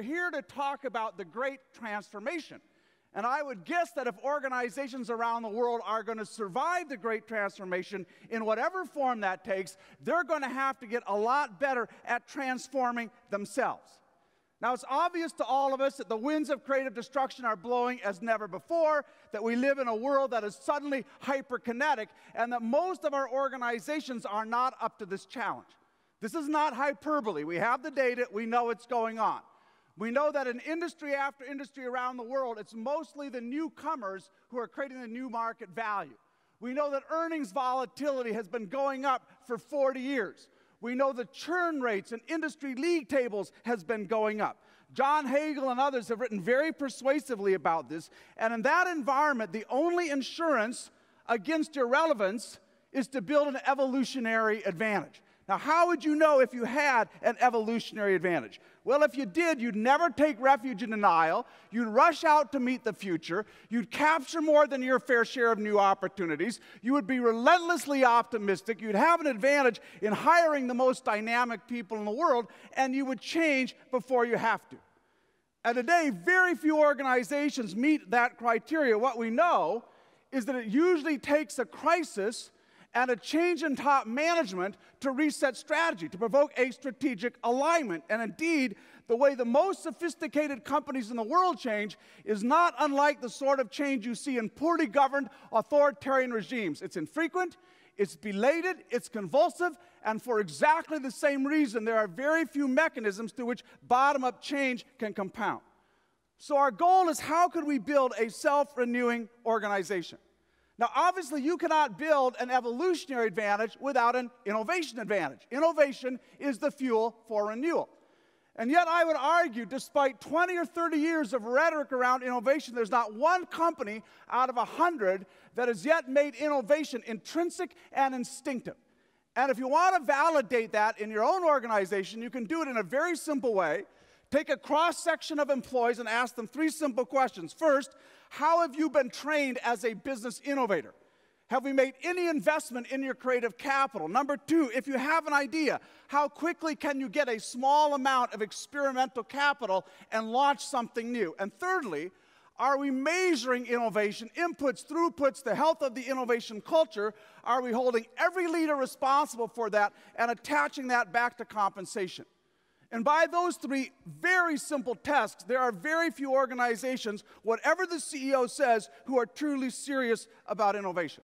we're here to talk about the great transformation. And I would guess that if organizations around the world are going to survive the great transformation in whatever form that takes, they're going to have to get a lot better at transforming themselves. Now, it's obvious to all of us that the winds of creative destruction are blowing as never before, that we live in a world that is suddenly hyperkinetic, and that most of our organizations are not up to this challenge. This is not hyperbole. We have the data, we know it's going on. We know that in industry after industry around the world, it's mostly the newcomers who are creating the new market value. We know that earnings volatility has been going up for 40 years. We know the churn rates in industry league tables has been going up. John Hagel and others have written very persuasively about this. And in that environment, the only insurance against irrelevance is to build an evolutionary advantage. Now, how would you know if you had an evolutionary advantage? Well, if you did, you'd never take refuge in denial. You'd rush out to meet the future. You'd capture more than your fair share of new opportunities. You would be relentlessly optimistic. You'd have an advantage in hiring the most dynamic people in the world, and you would change before you have to. And today, very few organizations meet that criteria. What we know is that it usually takes a crisis and a change in top management to reset strategy, to provoke a strategic alignment. And indeed, the way the most sophisticated companies in the world change is not unlike the sort of change you see in poorly governed authoritarian regimes. It's infrequent, it's belated, it's convulsive, and for exactly the same reason, there are very few mechanisms through which bottom up change can compound. So, our goal is how could we build a self renewing organization? Now, obviously, you cannot build an evolutionary advantage without an innovation advantage. Innovation is the fuel for renewal. And yet, I would argue, despite 20 or 30 years of rhetoric around innovation, there's not one company out of 100 that has yet made innovation intrinsic and instinctive. And if you want to validate that in your own organization, you can do it in a very simple way Take a cross section of employees and ask them three simple questions. First, how have you been trained as a business innovator? Have we made any investment in your creative capital? Number two, if you have an idea, how quickly can you get a small amount of experimental capital and launch something new? And thirdly, are we measuring innovation, inputs, throughputs, the health of the innovation culture? Are we holding every leader responsible for that and attaching that back to compensation? And by those three very simple tests, there are very few organizations, whatever the CEO says, who are truly serious about innovation.